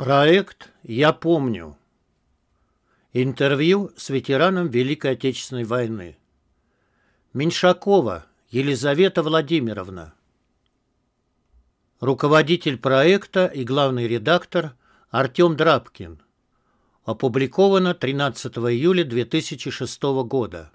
Проект «Я помню». Интервью с ветераном Великой Отечественной войны. Меньшакова Елизавета Владимировна. Руководитель проекта и главный редактор Артем Драбкин. Опубликовано 13 июля 2006 года.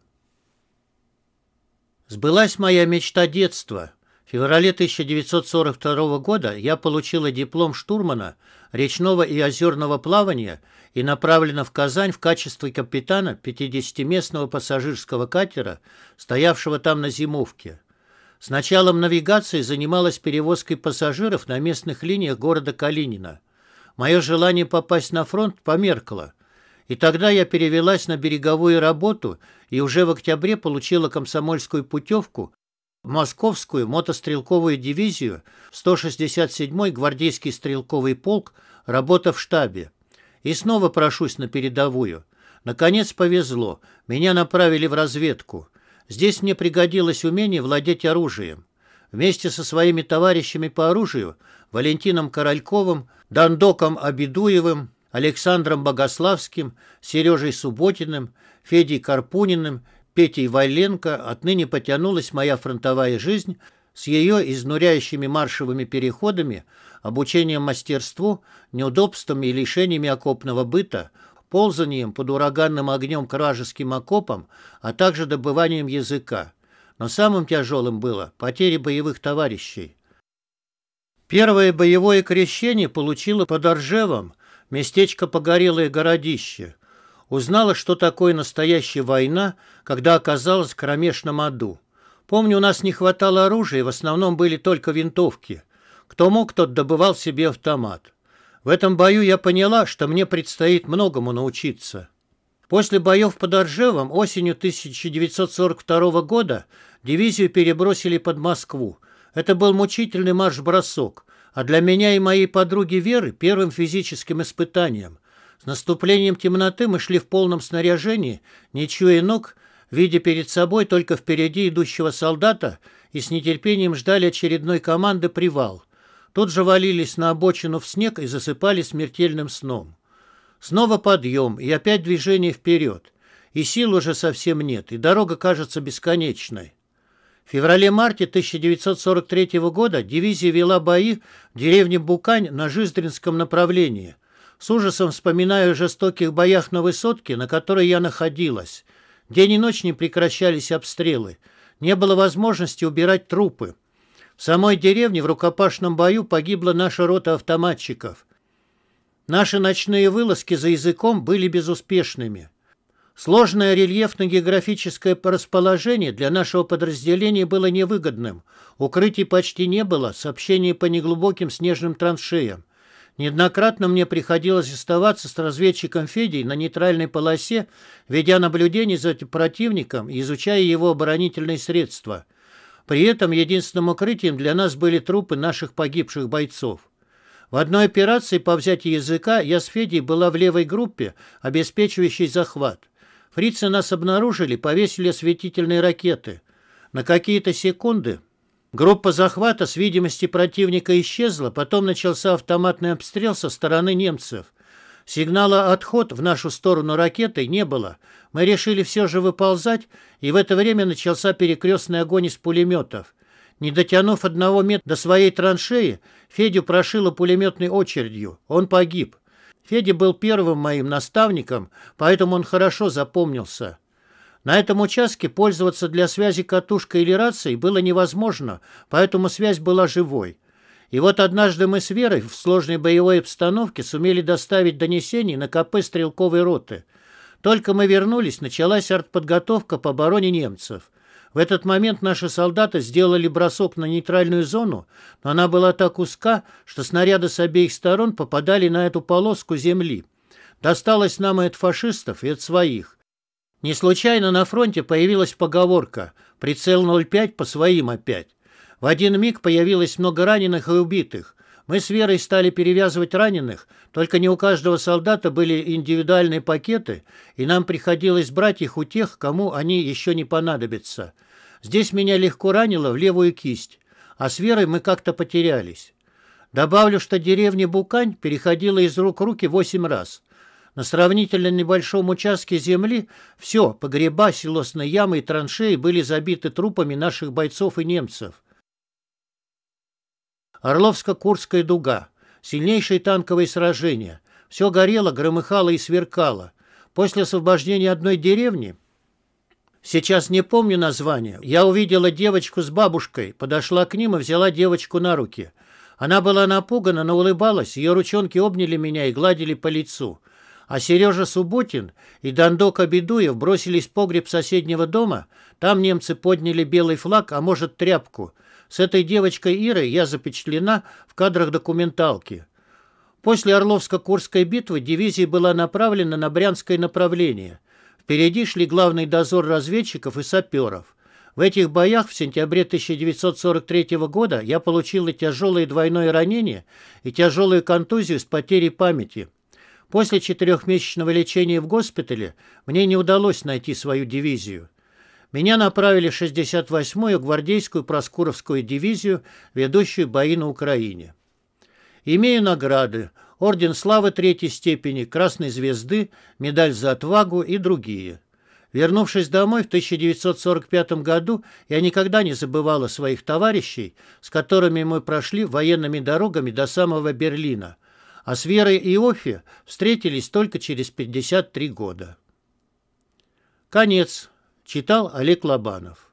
Сбылась моя мечта детства – в феврале 1942 года я получила диплом штурмана речного и озерного плавания и направлена в Казань в качестве капитана 50-местного пассажирского катера, стоявшего там на зимовке. С началом навигации занималась перевозкой пассажиров на местных линиях города Калинина. Мое желание попасть на фронт померкло. И тогда я перевелась на береговую работу и уже в октябре получила комсомольскую путевку Московскую мотострелковую дивизию, 167-й гвардейский стрелковый полк, работа в штабе. И снова прошусь на передовую. Наконец повезло, меня направили в разведку. Здесь мне пригодилось умение владеть оружием. Вместе со своими товарищами по оружию, Валентином Корольковым, Дандоком Абидуевым, Александром Богославским, Сережей Субботиным, Федей Карпуниным Петей Валенко отныне потянулась моя фронтовая жизнь с ее изнуряющими маршевыми переходами, обучением мастерству, неудобствами и лишениями окопного быта, ползанием под ураганным огнем кражеским окопом, а также добыванием языка. Но самым тяжелым было потеря боевых товарищей. Первое боевое крещение получило под Оржевом, местечко Погорелое Городище – Узнала, что такое настоящая война, когда оказалась в кромешном аду. Помню, у нас не хватало оружия, в основном были только винтовки. Кто мог, тот добывал себе автомат. В этом бою я поняла, что мне предстоит многому научиться. После боев под Оржевом осенью 1942 года дивизию перебросили под Москву. Это был мучительный марш-бросок, а для меня и моей подруги Веры первым физическим испытанием. С наступлением темноты мы шли в полном снаряжении, ничего и ног, видя перед собой только впереди идущего солдата и с нетерпением ждали очередной команды «Привал». Тут же валились на обочину в снег и засыпали смертельным сном. Снова подъем и опять движение вперед. И сил уже совсем нет, и дорога кажется бесконечной. В феврале-марте 1943 года дивизия вела бои в деревне Букань на Жиздринском направлении – с ужасом вспоминаю о жестоких боях на высотке, на которой я находилась. День и ночь не прекращались обстрелы. Не было возможности убирать трупы. В самой деревне в рукопашном бою погибла наша рота автоматчиков. Наши ночные вылазки за языком были безуспешными. Сложное рельефно-географическое расположение для нашего подразделения было невыгодным. Укрытий почти не было, сообщение по неглубоким снежным траншеям. Неоднократно мне приходилось оставаться с разведчиком Федей на нейтральной полосе, ведя наблюдение за противником и изучая его оборонительные средства. При этом единственным укрытием для нас были трупы наших погибших бойцов. В одной операции по взятию языка я с Федей была в левой группе, обеспечивающей захват. Фрицы нас обнаружили, повесили осветительные ракеты. На какие-то секунды Группа захвата с видимости противника исчезла, потом начался автоматный обстрел со стороны немцев. Сигнала «Отход» в нашу сторону ракетой не было. Мы решили все же выползать, и в это время начался перекрестный огонь из пулеметов. Не дотянув одного метра до своей траншеи, Федю прошило пулеметной очередью. Он погиб. Федя был первым моим наставником, поэтому он хорошо запомнился. На этом участке пользоваться для связи катушкой или рацией было невозможно, поэтому связь была живой. И вот однажды мы с Верой в сложной боевой обстановке сумели доставить донесений на КП стрелковой роты. Только мы вернулись, началась артподготовка по обороне немцев. В этот момент наши солдаты сделали бросок на нейтральную зону, но она была так узка, что снаряды с обеих сторон попадали на эту полоску земли. Досталось нам и от фашистов, и от своих. Не случайно на фронте появилась поговорка «прицел 0,5 по своим опять». В один миг появилось много раненых и убитых. Мы с Верой стали перевязывать раненых, только не у каждого солдата были индивидуальные пакеты, и нам приходилось брать их у тех, кому они еще не понадобятся. Здесь меня легко ранило в левую кисть, а с Верой мы как-то потерялись. Добавлю, что деревня Букань переходила из рук в руки восемь раз. На сравнительно небольшом участке земли все, погреба, селосные ямы и траншеи были забиты трупами наших бойцов и немцев. Орловско-Курская дуга. Сильнейшие танковые сражения. Все горело, громыхало и сверкало. После освобождения одной деревни Сейчас не помню название. Я увидела девочку с бабушкой, подошла к ним и взяла девочку на руки. Она была напугана, но улыбалась, ее ручонки обняли меня и гладили по лицу а Сережа Субботин и Дондок Абедуев бросились в погреб соседнего дома. Там немцы подняли белый флаг, а может, тряпку. С этой девочкой Ирой я запечатлена в кадрах документалки. После Орловско-Курской битвы дивизия была направлена на Брянское направление. Впереди шли главный дозор разведчиков и саперов. В этих боях в сентябре 1943 года я получила тяжелое двойное ранение и тяжелую контузию с потерей памяти – После четырехмесячного лечения в госпитале мне не удалось найти свою дивизию. Меня направили в 68-ю гвардейскую Проскуровскую дивизию, ведущую бои на Украине. Имею награды Орден Славы Третьей степени, Красной Звезды, Медаль за отвагу и другие. Вернувшись домой в 1945 году, я никогда не забывала своих товарищей, с которыми мы прошли военными дорогами до самого Берлина – а с Верой Иофи встретились только через 53 года. Конец. Читал Олег Лобанов.